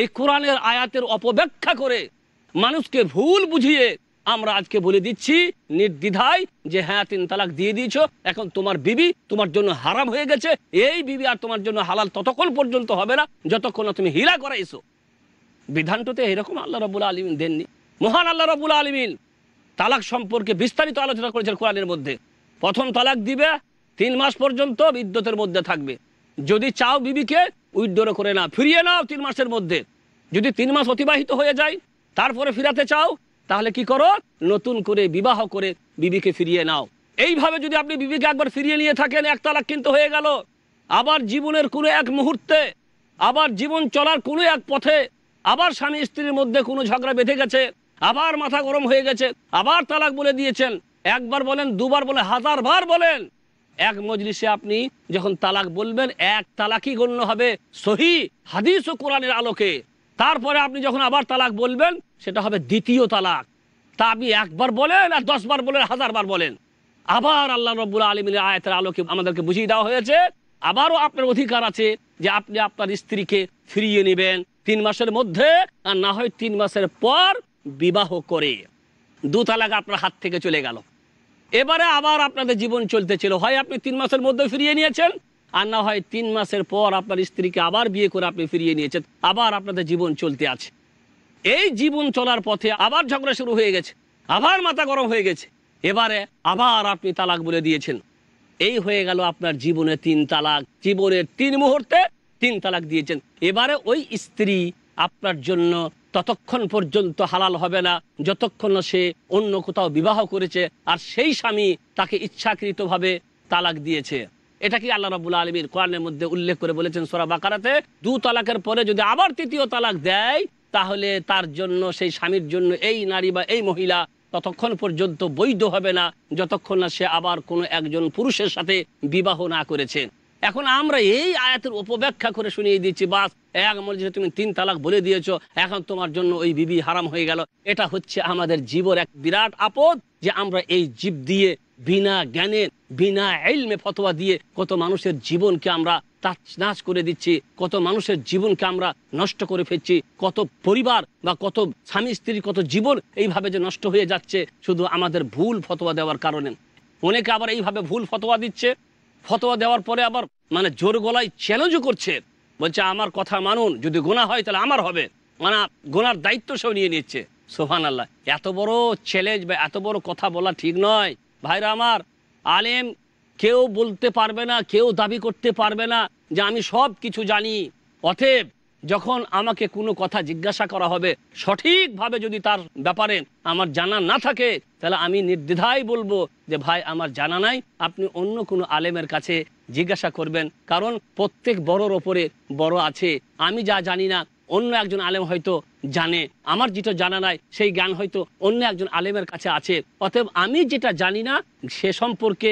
এই কোরআনের আয়াতের অপব্যাখ্যা করে মানুষকে ভুল বুঝিয়ে আমরা আজকে বলে দিচ্ছি নির্দ্বিধায় যে হ্যাঁ তিন তালাক দিয়ে দিয়েছ এখন তোমার বিবি তোমার জন্য হারাম হয়ে গেছে এই বিবি আর তোমার জন্য হালাল ততক্ষণ পর্যন্ত হবে না যতক্ষণ তুমি হীরা করাইছো বিধানটাতে এরকম আল্লাহ রবুল আলমিন দেননি মহান আল্লাহ রবুল আলমিন তালাক সম্পর্কে বিস্তারিত আলোচনা করেছেন কোরআনের মধ্যে প্রথম তালাক দিবে তিন মাস পর্যন্ত বিদ্যুতের মধ্যে থাকবে যদি চাও বিবিকে উইথড্র করে না ফিরিয়ে নাও তিন মাসের মধ্যে যদি তিন মাস অতিবাহিত হয়ে যায় তারপরে ফিরাতে চাও তাহলে কি করো নতুন করে বিবাহ করে বিবিকে ফিরিয়ে নাও এইভাবে যদি আপনি বিবিকে একবার ফিরিয়ে নিয়ে থাকেন এক তালাক কিন্তু হয়ে গেল আবার জীবনের কোনো এক মুহূর্তে আবার জীবন চলার কোনো এক পথে আবার স্বামী স্ত্রীর মধ্যে কোনো ঝগড়া বেঁধে গেছে আবার মাথা গরম হয়ে গেছে আবার তালাক বলে দিয়েছেন একবার বলেন দুবার বলে হাজারবার বলেন এক মজলিসে আপনি যখন তালাক বলবেন এক তালাকই গণ্য হবে সহি হাদিস ও কোরআনের আলোকে তারপরে আপনি যখন আবার তালাক বলবেন সেটা হবে দ্বিতীয় তালাক তা আপনি একবার বলেন আর দশবার বলেন হাজারবার বলেন আবার আল্লাহ রব্বুল আলমিন আয়তের আলোকে আমাদেরকে বুঝিয়ে দেওয়া হয়েছে আবারও আপনার অধিকার আছে যে আপনি আপনার স্ত্রীকে ফিরিয়ে নেবেন তিন মাসের মধ্যে আর না হয় তিন মাসের পর বিবাহ করে দু তালাক আপনার হাত থেকে চলে গেল এবারে আবার আপনাদের জীবন চলতে ছিল হয় আপনি তিন মাসের মধ্যে ফিরিয়ে নিয়েছেন আর না হয় তিন মাসের পর আপনার স্ত্রীকে আবার বিয়ে করে আপনি ফিরিয়ে নিয়েছেন আবার আপনাদের জীবন চলতে আছে এই জীবন চলার পথে আবার ঝগড়া শুরু হয়ে গেছে আবার মাথা গরম হয়ে গেছে এবারে আবার আপনি তালাক বলে দিয়েছেন এই হয়ে গেল আপনার জীবনে তিন তালাক জীবনের তিন মুহূর্তে তিন তালাক দিয়েছেন এবারে ওই স্ত্রী আপনার জন্য ততক্ষণ পর্যন্ত হালাল হবে না যতক্ষণ না সে অন্য কোথাও বিবাহ করেছে আর সেই স্বামী তাকে ইচ্ছাকৃত ভাবে তালাক দিয়েছে এটা কি আল্লাহ রাবুল আলমীর কোরআনের মধ্যে উল্লেখ করে বলেছেন সোরা বাকারাতে দু তালাকের পরে যদি আবার তৃতীয় তালাক দেয় তাহলে তার জন্য সেই স্বামীর জন্য এই নারী বা এই মহিলা ততক্ষণ পর্যন্ত বৈধ হবে না যতক্ষণ না সে আবার কোনো একজন পুরুষের সাথে বিবাহ না করেছে এখন আমরা এই আয়াতের উপব্যাখ্যা করে শুনিয়ে দিচ্ছি বাস এক মসজিদে তুমি তিন তালাক বলে দিয়েছো এখন তোমার জন্য ওই বিবি হারাম হয়ে গেল এটা হচ্ছে আমাদের জীবর এক বিরাট আপদ যে আমরা এই জীব দিয়ে বিনা জ্ঞানে বিনা এলমে ফতোয়া দিয়ে কত মানুষের জীবনকে আমরা তাচনাচ করে দিচ্ছি কত মানুষের জীবনকে আমরা নষ্ট করে ফেলছি কত পরিবার বা কত স্বামী স্ত্রী কত জীবন এইভাবে যে নষ্ট হয়ে যাচ্ছে শুধু আমাদের ভুল ফতোয়া দেওয়ার কারণে অনেকে আবার এইভাবে ভুল ফতোয়া দিচ্ছে ফতোয়া দেওয়ার পরে আবার মানে জোর গলায় চ্যালেঞ্জও করছে বলছে আমার কথা মানুন যদি গোনা হয় তাহলে আমার হবে মানে গোনার দায়িত্ব সব নিয়ে নিচ্ছে সোফান আল্লাহ এত বড় চ্যালেঞ্জ বা এত বড় কথা বলা ঠিক নয় ভাইরা আমার আলেম কেউ বলতে পারবে না কেউ দাবি করতে পারবে না যে আমি সব কিছু জানি অতএব যখন আমাকে কোনো কথা জিজ্ঞাসা করা হবে সঠিকভাবে যদি তার ব্যাপারে আমার জানা না থাকে তাহলে আমি নির্দ্বিধায় বলবো যে ভাই আমার জানা নাই আপনি অন্য কোনো আলেমের কাছে জিজ্ঞাসা করবেন কারণ প্রত্যেক বড়র ওপরে বড় আছে আমি যা জানি না অন্য একজন আলেম হয়তো জানে আমার যেটা জানা নাই সেই জ্ঞান হয়তো অন্য একজন আলেমের কাছে আছে অতএব আমি যেটা জানি না সে সম্পর্কে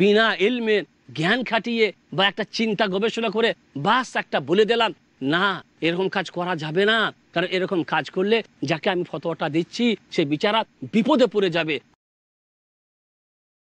বিনা এলমে জ্ঞান খাটিয়ে বা একটা চিন্তা গবেষণা করে বাস একটা বলে দিলাম না এরকম কাজ করা যাবে না কারণ এরকম কাজ করলে যাকে আমি ফতোয়াটা দিচ্ছি সে বিচারা বিপদে পড়ে যাবে